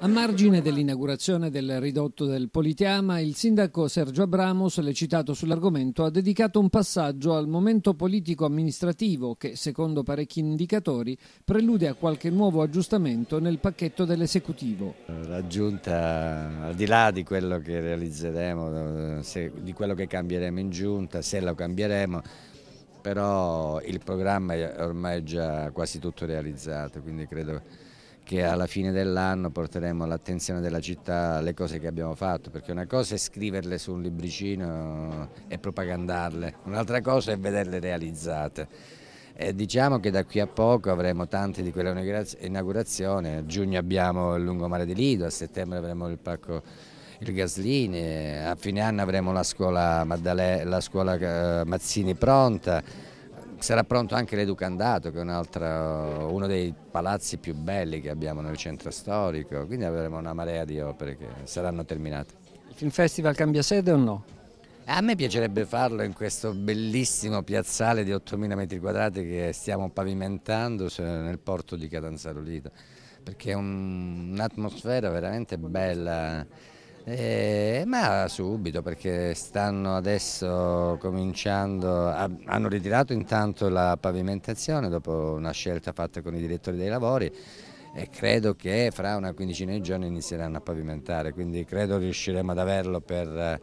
A margine dell'inaugurazione del ridotto del Politeama, il sindaco Sergio Abramo, sollecitato sull'argomento, ha dedicato un passaggio al momento politico-amministrativo che, secondo parecchi indicatori, prelude a qualche nuovo aggiustamento nel pacchetto dell'esecutivo. La giunta, al di là di quello che realizzeremo, se, di quello che cambieremo in giunta, se lo cambieremo, però il programma è ormai già quasi tutto realizzato, quindi credo che alla fine dell'anno porteremo all'attenzione della città le cose che abbiamo fatto, perché una cosa è scriverle su un libricino e propagandarle, un'altra cosa è vederle realizzate. E diciamo che da qui a poco avremo tante di quelle inaugurazioni, a giugno abbiamo il lungomare di Lido, a settembre avremo il parco il Gaslini, a fine anno avremo la scuola, Maddale, la scuola eh, Mazzini pronta, Sarà pronto anche l'Educandato che è uno dei palazzi più belli che abbiamo nel centro storico, quindi avremo una marea di opere che saranno terminate. Il Film Festival cambia sede o no? A me piacerebbe farlo in questo bellissimo piazzale di 8.000 metri quadrati che stiamo pavimentando nel porto di Catanzaro Lito, perché è un'atmosfera veramente bella eh, ma subito perché stanno adesso cominciando, a, hanno ritirato intanto la pavimentazione dopo una scelta fatta con i direttori dei lavori e credo che fra una quindicina di giorni inizieranno a pavimentare, quindi credo riusciremo ad averlo per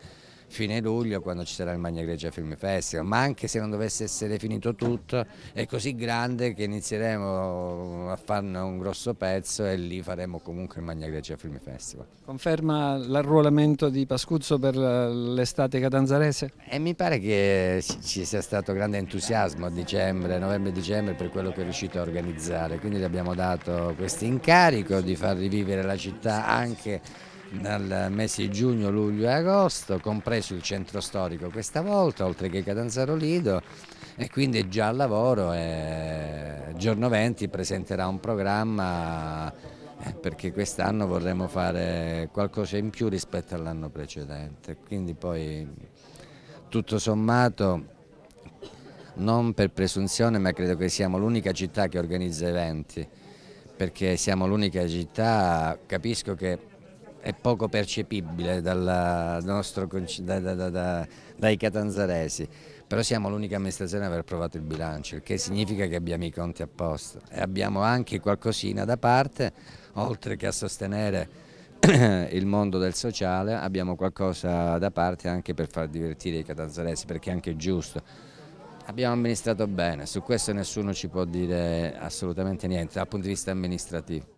fine luglio quando ci sarà il Magna Grecia Film Festival, ma anche se non dovesse essere finito tutto è così grande che inizieremo a farne un grosso pezzo e lì faremo comunque il Magna Grecia Film Festival. Conferma l'arruolamento di Pascuzzo per l'estate catanzarese? E eh, mi pare che ci sia stato grande entusiasmo a dicembre, novembre-dicembre per quello che è riuscito a organizzare, quindi gli abbiamo dato questo incarico di far rivivere la città anche dal mese di giugno, luglio e agosto, compreso il centro storico questa volta, oltre che Catanzaro Lido e quindi è già al lavoro e giorno 20 presenterà un programma eh, perché quest'anno vorremmo fare qualcosa in più rispetto all'anno precedente, quindi poi tutto sommato non per presunzione ma credo che siamo l'unica città che organizza eventi perché siamo l'unica città, capisco che è poco percepibile dalla, nostro, da, da, da, dai catanzaresi, però siamo l'unica amministrazione ad aver approvato il bilancio, il che significa che abbiamo i conti a posto e abbiamo anche qualcosina da parte, oltre che a sostenere il mondo del sociale, abbiamo qualcosa da parte anche per far divertire i catanzaresi, perché è anche giusto. Abbiamo amministrato bene, su questo nessuno ci può dire assolutamente niente dal punto di vista amministrativo.